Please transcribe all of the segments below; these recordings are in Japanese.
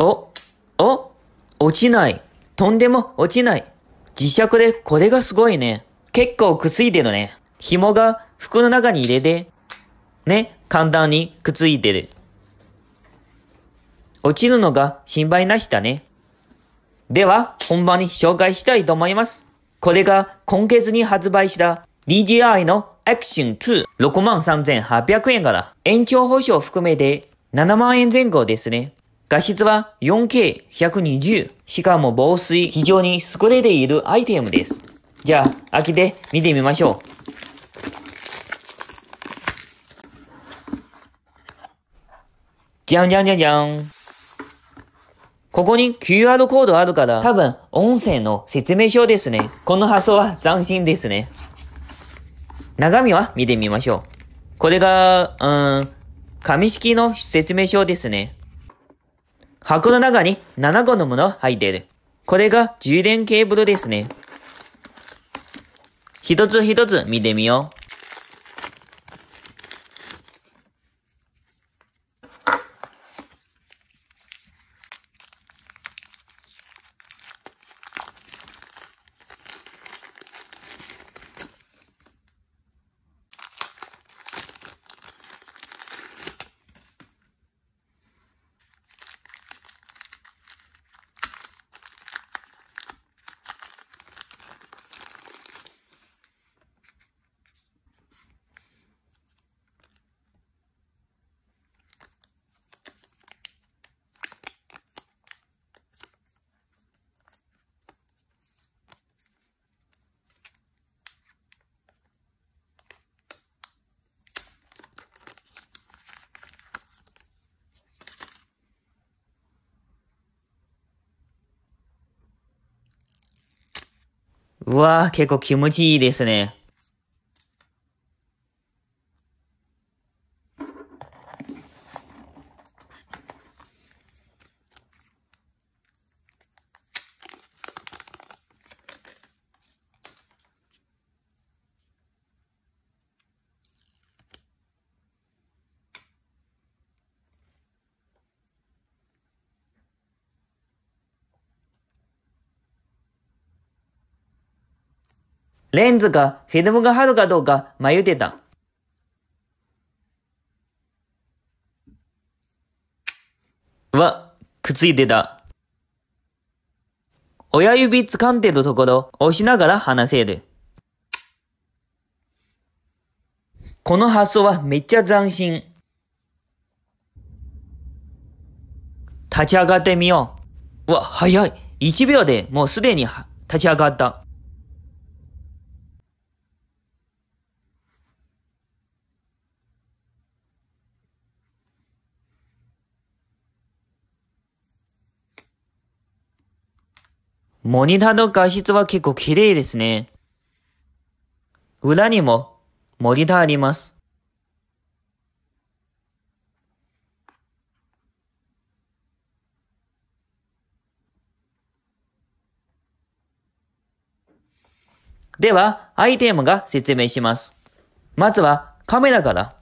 お、お、落ちない。とんでも落ちない。磁石でこれがすごいね。結構くっついてるね。紐が服の中に入れて、ね、簡単にくっついてる。落ちるのが心配なしだね。では、本番に紹介したいと思います。これが今月に発売した DJI の Action 2 63,800円から延長保証含めて7万円前後ですね。画質は 4K120。しかも防水、非常に優れているアイテムです。じゃあ、開けて見てみましょう。じゃんじゃんじゃんじゃん。ここに QR コードあるから、多分音声の説明書ですね。この発想は斬新ですね。中身は見てみましょう。これが、うーん、紙式の説明書ですね。箱の中に7個のもの入っている。これが充電ケーブルですね。一つ一つ見てみよう。うわー、結構気持ちいいですね。レンズかフィルムが貼るかどうか迷ってた。わ、くっついてた。親指掴んでるところ、押しながら話せる。この発想はめっちゃ斬新。立ち上がってみよう。うわ、早い。1秒でもうすでに立ち上がった。モニターの画質は結構綺麗ですね。裏にもモニターあります。では、アイテムが説明します。まずはカメラから。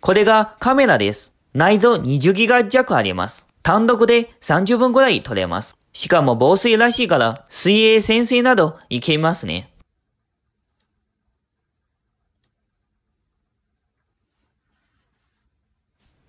これがカメラです。内蔵 20GB 弱あります。単独で30分くらい取れます。しかも防水らしいから、水泳潜水などいけますね。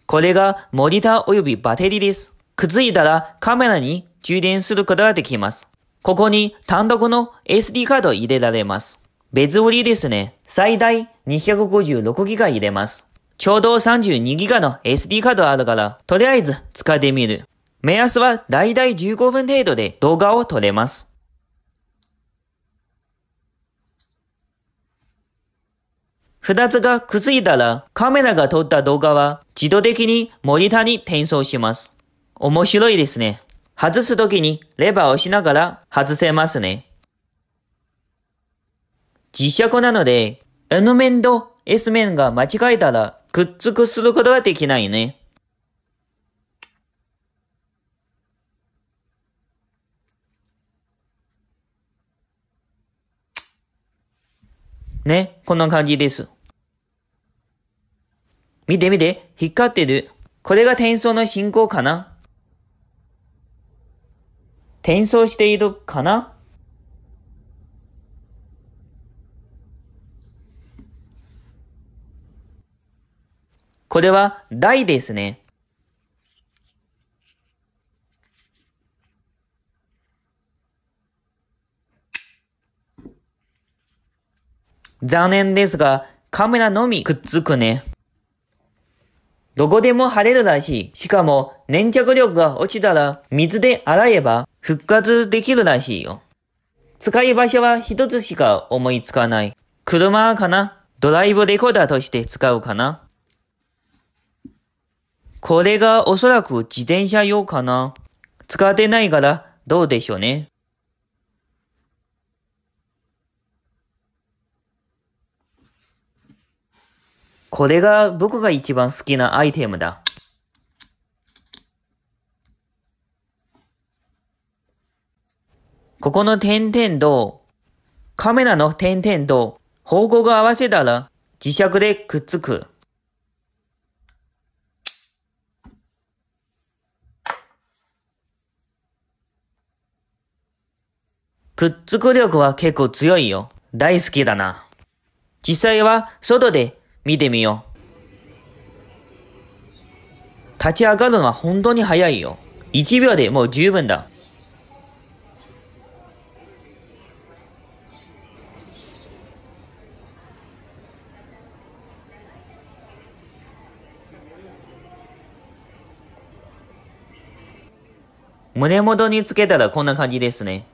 これがモニター及びバテリーです。くっついたらカメラに充電することができます。ここに単独の SD カード入れられます。別売りですね。最大256ギガ入れます。ちょうど32ギガの SD カードあるから、とりあえず使ってみる。目安はだいたい15分程度で動画を撮れます。二つがくっついたら、カメラが撮った動画は自動的にモニターに転送します。面白いですね。外すときにレバーを押しながら外せますね。磁石なので、N 面と S 面が間違えたらくっつくすることはできないね。ね、こんな感じです。見て見て、光ってる。これが転送の進行かな転送しているかなこれは大ですね。残念ですが、カメラのみくっつくね。どこでも晴れるらしい。しかも、粘着力が落ちたら、水で洗えば復活できるらしいよ。使い場所は一つしか思いつかない。車かなドライブレコーダーとして使うかなこれがおそらく自転車用かな。使ってないからどうでしょうね。これが僕が一番好きなアイテムだ。ここの点々と、カメラの点々と方向が合わせたら磁石でくっつく。くっつく力は結構強いよ。大好きだな。実際は外で見てみよう。立ち上がるのは本当に早いよ。1秒でもう十分だ。胸元につけたらこんな感じですね。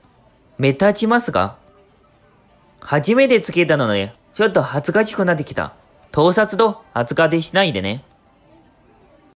目立ちますか初めてつけたので、ちょっと恥ずかしくなってきた。盗撮と扱でしないでね。